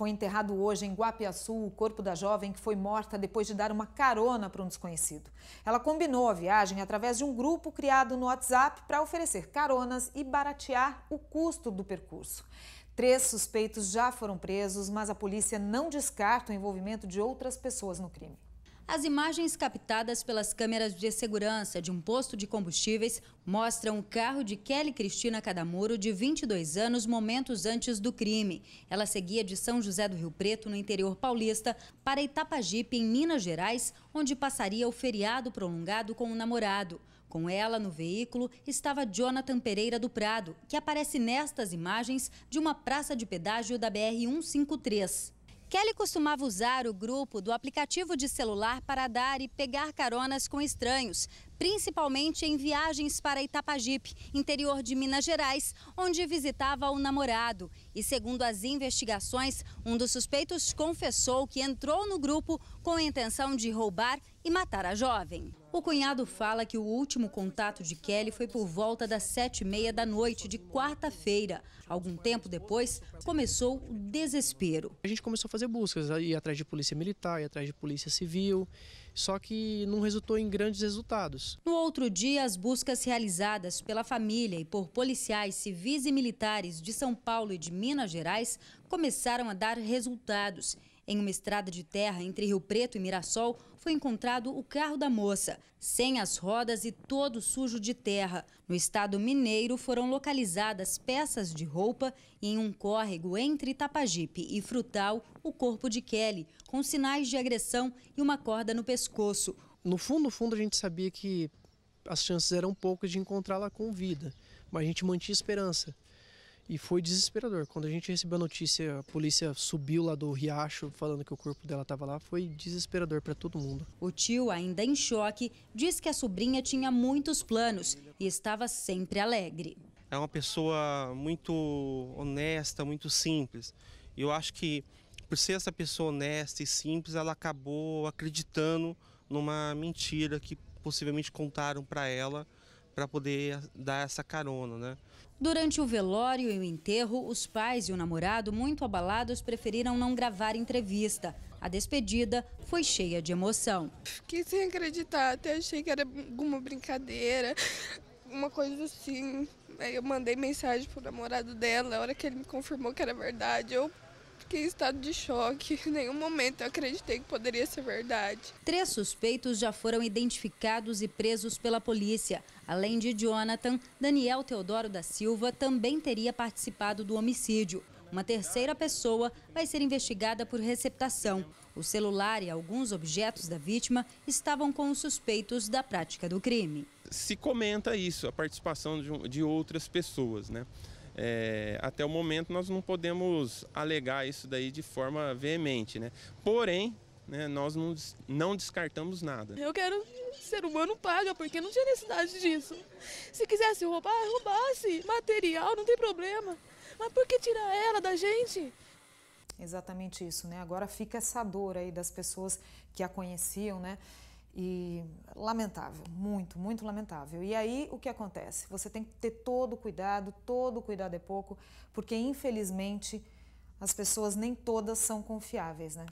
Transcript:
Foi enterrado hoje em Guapiaçu o corpo da jovem que foi morta depois de dar uma carona para um desconhecido. Ela combinou a viagem através de um grupo criado no WhatsApp para oferecer caronas e baratear o custo do percurso. Três suspeitos já foram presos, mas a polícia não descarta o envolvimento de outras pessoas no crime. As imagens captadas pelas câmeras de segurança de um posto de combustíveis mostram o carro de Kelly Cristina Cadamuro, de 22 anos, momentos antes do crime. Ela seguia de São José do Rio Preto, no interior paulista, para Itapajipe, em Minas Gerais, onde passaria o feriado prolongado com o namorado. Com ela no veículo estava Jonathan Pereira do Prado, que aparece nestas imagens de uma praça de pedágio da BR-153. Kelly costumava usar o grupo do aplicativo de celular para dar e pegar caronas com estranhos, principalmente em viagens para Itapajipe, interior de Minas Gerais, onde visitava o namorado. E segundo as investigações, um dos suspeitos confessou que entrou no grupo com a intenção de roubar e matar a jovem. O cunhado fala que o último contato de Kelly foi por volta das sete e meia da noite de quarta-feira. Algum tempo depois, começou o desespero. A gente começou a fazer buscas, ir atrás de polícia militar, ir atrás de polícia civil, só que não resultou em grandes resultados. No outro dia, as buscas realizadas pela família e por policiais civis e militares de São Paulo e de Minas Gerais começaram a dar resultados em uma estrada de terra entre Rio Preto e Mirassol, foi encontrado o carro da moça, sem as rodas e todo sujo de terra. No estado mineiro foram localizadas peças de roupa e em um córrego entre Tapajipe e Frutal, o corpo de Kelly, com sinais de agressão e uma corda no pescoço. No fundo, no fundo, a gente sabia que as chances eram poucas de encontrá-la com vida, mas a gente mantinha esperança. E foi desesperador. Quando a gente recebeu a notícia, a polícia subiu lá do riacho falando que o corpo dela estava lá, foi desesperador para todo mundo. O tio, ainda em choque, diz que a sobrinha tinha muitos planos e estava sempre alegre. É uma pessoa muito honesta, muito simples. E eu acho que por ser essa pessoa honesta e simples, ela acabou acreditando numa mentira que possivelmente contaram para ela para poder dar essa carona, né? Durante o velório e o enterro, os pais e o namorado, muito abalados, preferiram não gravar entrevista. A despedida foi cheia de emoção. Fiquei sem acreditar, até achei que era alguma brincadeira, uma coisa assim. Aí eu mandei mensagem pro namorado dela, a hora que ele me confirmou que era verdade, eu Fiquei em estado de choque. Em nenhum momento eu acreditei que poderia ser verdade. Três suspeitos já foram identificados e presos pela polícia. Além de Jonathan, Daniel Teodoro da Silva também teria participado do homicídio. Uma terceira pessoa vai ser investigada por receptação. O celular e alguns objetos da vítima estavam com os suspeitos da prática do crime. Se comenta isso, a participação de, de outras pessoas, né? é, até o momento nós não podemos alegar isso daí de forma veemente, né? Porém, né, nós não, não descartamos nada. Eu quero ser humano paga, porque não tinha necessidade disso. Se quisesse roubar, roubasse. Material, não tem problema. Mas por que tirar ela da gente? Exatamente isso, né? Agora fica essa dor aí das pessoas que a conheciam, né? E lamentável, muito, muito lamentável. E aí o que acontece? Você tem que ter todo cuidado, todo cuidado é pouco, porque infelizmente as pessoas nem todas são confiáveis, né?